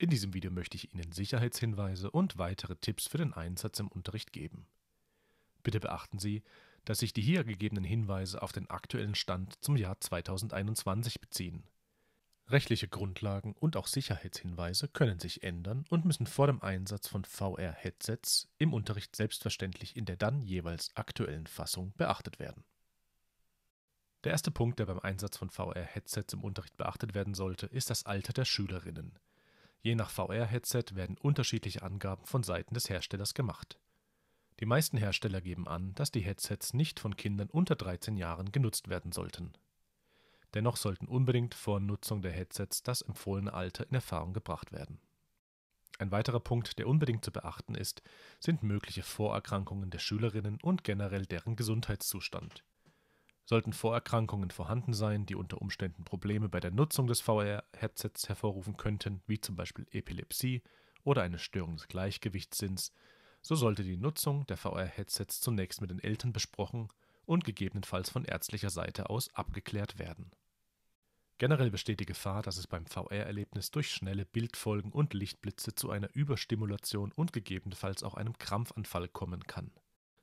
In diesem Video möchte ich Ihnen Sicherheitshinweise und weitere Tipps für den Einsatz im Unterricht geben. Bitte beachten Sie, dass sich die hier gegebenen Hinweise auf den aktuellen Stand zum Jahr 2021 beziehen. Rechtliche Grundlagen und auch Sicherheitshinweise können sich ändern und müssen vor dem Einsatz von VR-Headsets im Unterricht selbstverständlich in der dann jeweils aktuellen Fassung beachtet werden. Der erste Punkt, der beim Einsatz von VR-Headsets im Unterricht beachtet werden sollte, ist das Alter der Schülerinnen. Je nach VR-Headset werden unterschiedliche Angaben von Seiten des Herstellers gemacht. Die meisten Hersteller geben an, dass die Headsets nicht von Kindern unter 13 Jahren genutzt werden sollten. Dennoch sollten unbedingt vor Nutzung der Headsets das empfohlene Alter in Erfahrung gebracht werden. Ein weiterer Punkt, der unbedingt zu beachten ist, sind mögliche Vorerkrankungen der Schülerinnen und generell deren Gesundheitszustand sollten Vorerkrankungen vorhanden sein, die unter Umständen Probleme bei der Nutzung des VR-Headsets hervorrufen könnten, wie zum Beispiel Epilepsie oder eine Störung des Gleichgewichtssinns, so sollte die Nutzung der VR-Headsets zunächst mit den Eltern besprochen und gegebenenfalls von ärztlicher Seite aus abgeklärt werden. Generell besteht die Gefahr, dass es beim VR-Erlebnis durch schnelle Bildfolgen und Lichtblitze zu einer Überstimulation und gegebenenfalls auch einem Krampfanfall kommen kann.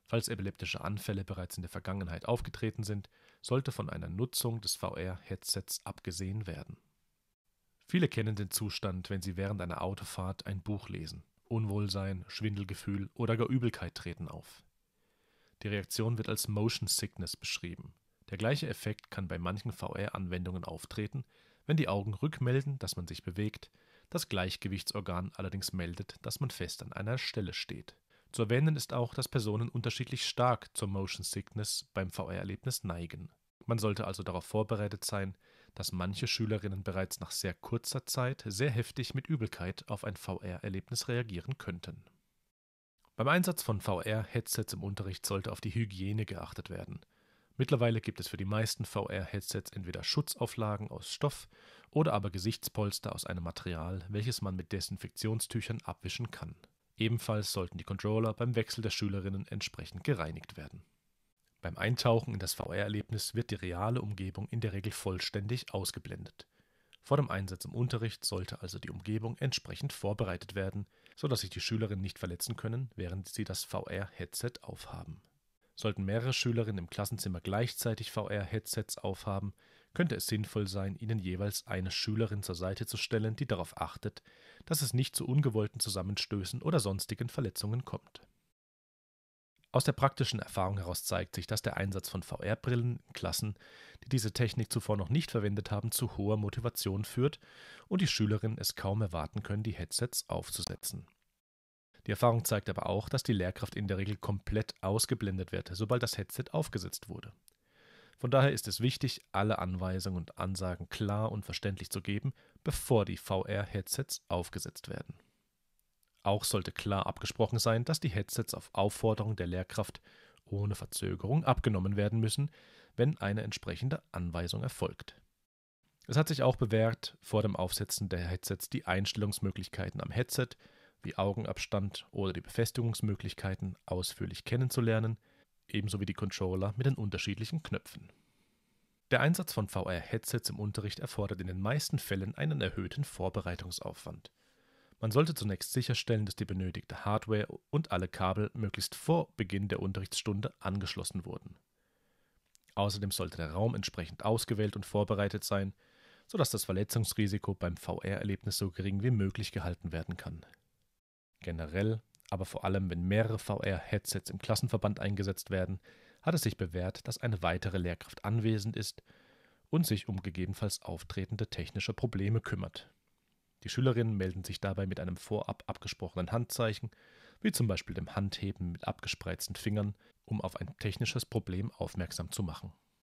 Falls epileptische Anfälle bereits in der Vergangenheit aufgetreten sind, sollte von einer Nutzung des VR-Headsets abgesehen werden. Viele kennen den Zustand, wenn sie während einer Autofahrt ein Buch lesen. Unwohlsein, Schwindelgefühl oder gar Übelkeit treten auf. Die Reaktion wird als Motion Sickness beschrieben. Der gleiche Effekt kann bei manchen VR-Anwendungen auftreten, wenn die Augen rückmelden, dass man sich bewegt, das Gleichgewichtsorgan allerdings meldet, dass man fest an einer Stelle steht. Zu erwähnen ist auch, dass Personen unterschiedlich stark zur Motion Sickness beim VR-Erlebnis neigen. Man sollte also darauf vorbereitet sein, dass manche Schülerinnen bereits nach sehr kurzer Zeit sehr heftig mit Übelkeit auf ein VR-Erlebnis reagieren könnten. Beim Einsatz von VR-Headsets im Unterricht sollte auf die Hygiene geachtet werden. Mittlerweile gibt es für die meisten VR-Headsets entweder Schutzauflagen aus Stoff oder aber Gesichtspolster aus einem Material, welches man mit Desinfektionstüchern abwischen kann. Ebenfalls sollten die Controller beim Wechsel der Schülerinnen entsprechend gereinigt werden. Beim Eintauchen in das VR-Erlebnis wird die reale Umgebung in der Regel vollständig ausgeblendet. Vor dem Einsatz im Unterricht sollte also die Umgebung entsprechend vorbereitet werden, sodass sich die Schülerinnen nicht verletzen können, während sie das VR-Headset aufhaben. Sollten mehrere Schülerinnen im Klassenzimmer gleichzeitig VR-Headsets aufhaben, könnte es sinnvoll sein, ihnen jeweils eine Schülerin zur Seite zu stellen, die darauf achtet, dass es nicht zu ungewollten Zusammenstößen oder sonstigen Verletzungen kommt. Aus der praktischen Erfahrung heraus zeigt sich, dass der Einsatz von VR-Brillen in Klassen, die diese Technik zuvor noch nicht verwendet haben, zu hoher Motivation führt und die Schülerinnen es kaum erwarten können, die Headsets aufzusetzen. Die Erfahrung zeigt aber auch, dass die Lehrkraft in der Regel komplett ausgeblendet wird, sobald das Headset aufgesetzt wurde. Von daher ist es wichtig, alle Anweisungen und Ansagen klar und verständlich zu geben, bevor die VR-Headsets aufgesetzt werden. Auch sollte klar abgesprochen sein, dass die Headsets auf Aufforderung der Lehrkraft ohne Verzögerung abgenommen werden müssen, wenn eine entsprechende Anweisung erfolgt. Es hat sich auch bewährt, vor dem Aufsetzen der Headsets die Einstellungsmöglichkeiten am Headset, wie Augenabstand oder die Befestigungsmöglichkeiten ausführlich kennenzulernen, ebenso wie die Controller mit den unterschiedlichen Knöpfen. Der Einsatz von VR-Headsets im Unterricht erfordert in den meisten Fällen einen erhöhten Vorbereitungsaufwand. Man sollte zunächst sicherstellen, dass die benötigte Hardware und alle Kabel möglichst vor Beginn der Unterrichtsstunde angeschlossen wurden. Außerdem sollte der Raum entsprechend ausgewählt und vorbereitet sein, sodass das Verletzungsrisiko beim VR-Erlebnis so gering wie möglich gehalten werden kann. Generell aber vor allem, wenn mehrere VR-Headsets im Klassenverband eingesetzt werden, hat es sich bewährt, dass eine weitere Lehrkraft anwesend ist und sich um gegebenenfalls auftretende technische Probleme kümmert. Die Schülerinnen melden sich dabei mit einem vorab abgesprochenen Handzeichen, wie zum Beispiel dem Handheben mit abgespreizten Fingern, um auf ein technisches Problem aufmerksam zu machen.